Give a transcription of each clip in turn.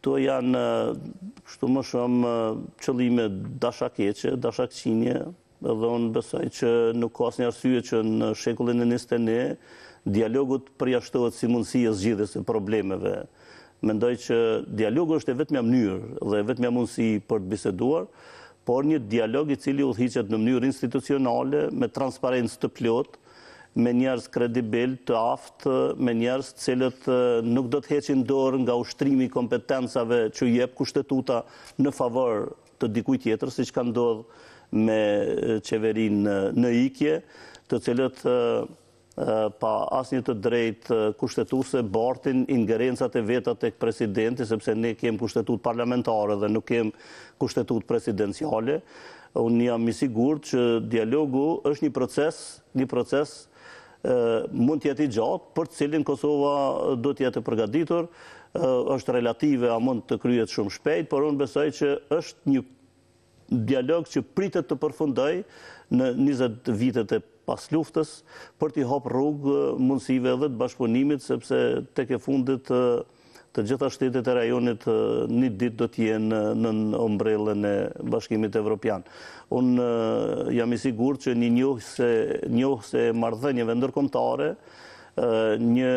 Këto janë, eh, kështu më shumë, eh, qëllime dashakeqe, dashakqinje, edhe unë besaj që nuk asë një arsye që në shekullin e niste ne, dialogut përja si mundësi e zgjithës e problemeve. Mendoj që dialogu është e vetë mja mënyrë dhe e vetë mja mundësi për të biseduar, por një dialog i cili u dhichet në mënyrë institucionale me transparentës të pljotë, me njerës kredibil të aftë, me njerës cilët nuk do të heqin dorë nga ushtrimi kompetencave që jep kushtetuta në favor të dikuj tjetër, si që ka ndodhë me qeverin në ikje, të cilët pa asnjë të drejt kushtetuse bartin ingerencat e vetat e presidenti, sepse ne kemë kushtetut parlamentare dhe nuk kemë kushtetut presidenciale, unë jam i sigur që dialogu është një proces, një proces mund tjeti gjatë për cilin Kosova do tjetë përgaditur, është relative a mund të kryet shumë shpejt, por unë besaj që është një dialog që pritet të përfundaj në 20 vitet e pas luftës për t'i hopë rrugë mundësive edhe të bashkëpunimit, sepse të ke fundit të të gjitha shtetet e rajonit një dit do t'jenë në ombrellën e bashkimit evropian. Unë jam i sigur që një njohë njoh se mardhënjeve ndërkomtare, një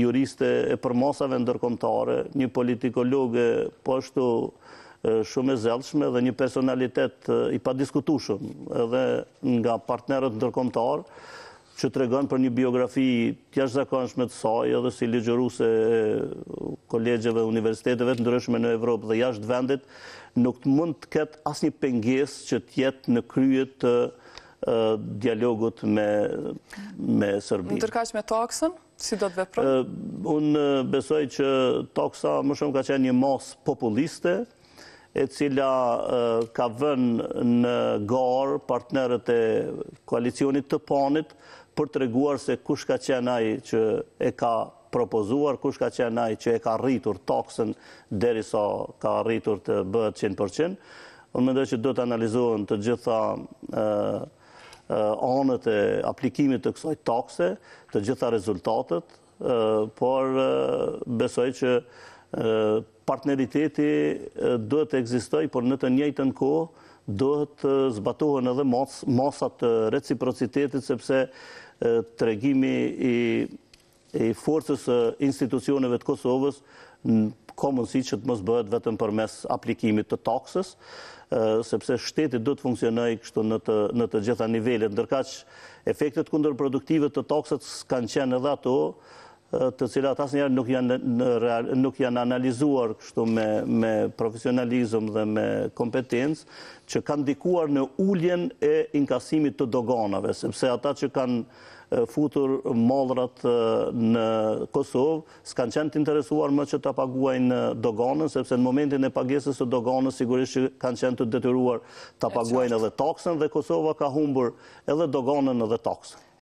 juriste e përmasave ndërkomtare, një politikologe po ashtu shumë e zelshme dhe një personalitet i padiskutushëm edhe nga partnerët ndërkomtarë, që të regon për një biografi tjash zakonshme të saj edhe si ligjëruse kolegjeve, universiteteve të ndryshme në Evropë dhe jashtë vendit, nuk të mund të ketë asë një penges që tjetë në kryet të dialogut me sërbi. Në tërkash me taksën, si do të veprën? Unë besoj që taksa më shumë ka qenë një mas populiste, e cila ka vën në garë partnerët e koalicionit të panit për të reguar se kush ka qenë ai që e ka propozuar, kush ka qenë ai që e ka rritur taksën deri sa ka rritur të bëtë 100%. Unë mendoj që do të analizohen të gjitha anët e aplikimit të kësoj takse, të gjitha rezultatet, por besoj që partneriteti dhëtë të egzistoj, por në të njëjtën kohë dhëtë të zbatohen edhe masat reciprocitetit, sepse të regimi i, i forcës institucioneve të Kosovës në komënësi që të mos bëhet vetëm për mes aplikimit të taksës, sepse shtetit dhëtë të kështu në të, në të gjitha nivellet. Ndërka që efektet kundër produktive të taksët kanë qenë edhe ato, të cilat asnjëherë nuk janë në nuk janë analizuar kështu me me profesionalizëm dhe me kompetencë që kanë ndikuar në uljen e inkasimit të doganave, sepse ata që kanë futur mallrat në Kosovë, s'kan qenë të interesuar më që ta paguajnë doganën, sepse në momentin e pagesës së doganës sigurisht që kanë qenë të detyruar ta paguajnë edhe taksën dhe Kosova ka humbur edhe doganën edhe taksën.